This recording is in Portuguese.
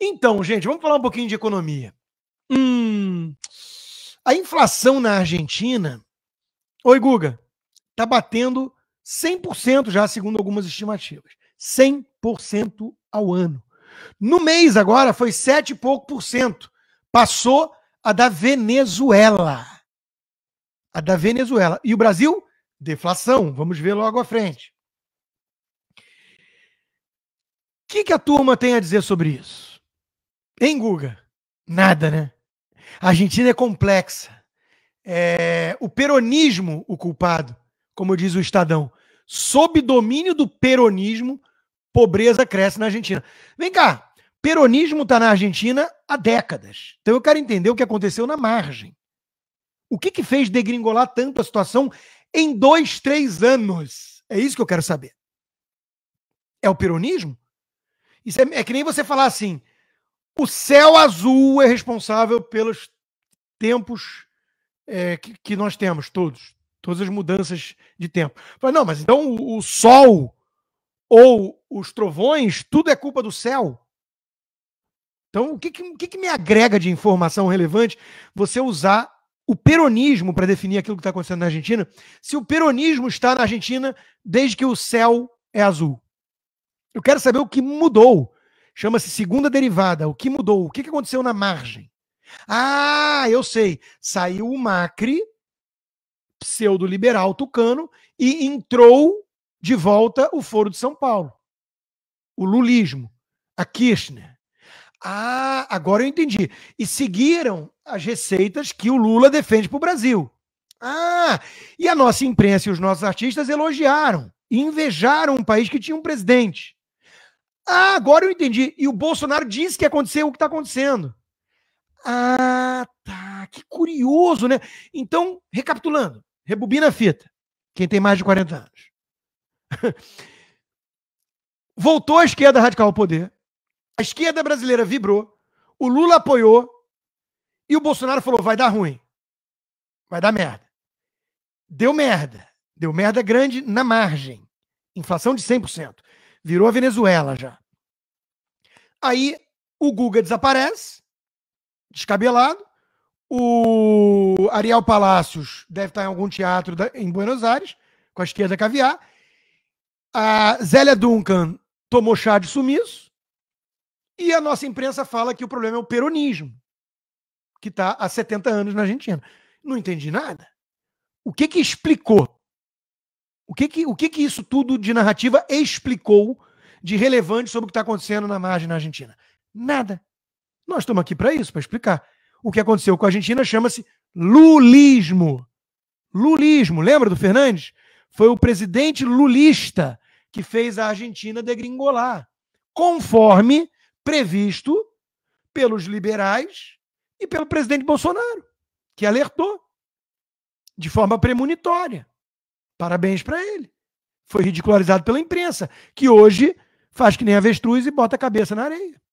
Então, gente, vamos falar um pouquinho de economia. Hum, a inflação na Argentina. Oi, Guga. Está batendo 100% já, segundo algumas estimativas. 100% ao ano. No mês agora foi 7 e pouco por cento. Passou a da Venezuela. A da Venezuela. E o Brasil? Deflação. Vamos ver logo à frente. O que, que a turma tem a dizer sobre isso? Em Guga? Nada, né? A Argentina é complexa. É... O peronismo, o culpado, como diz o Estadão, sob domínio do peronismo, pobreza cresce na Argentina. Vem cá, peronismo está na Argentina há décadas. Então eu quero entender o que aconteceu na margem. O que, que fez degringolar tanto a situação em dois, três anos? É isso que eu quero saber. É o peronismo? Isso é, é que nem você falar assim: o céu azul é responsável pelos tempos é, que, que, nós temos, todos. Todas as mudanças de tempo. Mas não, mas então o, o sol ou os trovões, tudo é culpa do céu. Então, o que, que, o que, que me agrega de informação relevante você usar o peronismo para definir aquilo que está acontecendo na Argentina, se o peronismo está na Argentina desde que o céu é azul? Eu quero saber o que mudou. Chama-se segunda derivada. O que mudou? O que aconteceu na margem? Ah, eu sei. Saiu o Macri, pseudo-liberal tucano, e entrou de volta o Foro de São Paulo. O lulismo. A Kirchner. Ah, agora eu entendi. E seguiram as receitas que o Lula defende para o Brasil. Ah, e a nossa imprensa e os nossos artistas elogiaram, invejaram um país que tinha um presidente. Ah, agora eu entendi. E o Bolsonaro disse que aconteceu o que está acontecendo. Ah, tá. Que curioso, né? Então, recapitulando, rebobina a fita. Quem tem mais de 40 anos. Voltou a esquerda radical ao poder. A esquerda brasileira vibrou. O Lula apoiou. E o Bolsonaro falou: vai dar ruim. Vai dar merda. Deu merda. Deu merda grande na margem. Inflação de 100%. Virou a Venezuela já. Aí o Guga desaparece, descabelado. O Ariel Palacios deve estar em algum teatro em Buenos Aires, com a esquerda caviar. A Zélia Duncan tomou chá de sumiço. E a nossa imprensa fala que o problema é o peronismo, que está há 70 anos na Argentina. Não entendi nada. O que que explicou o que que, o que que isso tudo de narrativa explicou de relevante sobre o que está acontecendo na margem na Argentina? Nada. Nós estamos aqui para isso, para explicar. O que aconteceu com a Argentina chama-se lulismo. Lulismo, lembra do Fernandes? Foi o presidente lulista que fez a Argentina degringolar, conforme previsto pelos liberais e pelo presidente Bolsonaro, que alertou de forma premonitória. Parabéns para ele. Foi ridicularizado pela imprensa, que hoje faz que nem avestruz e bota a cabeça na areia.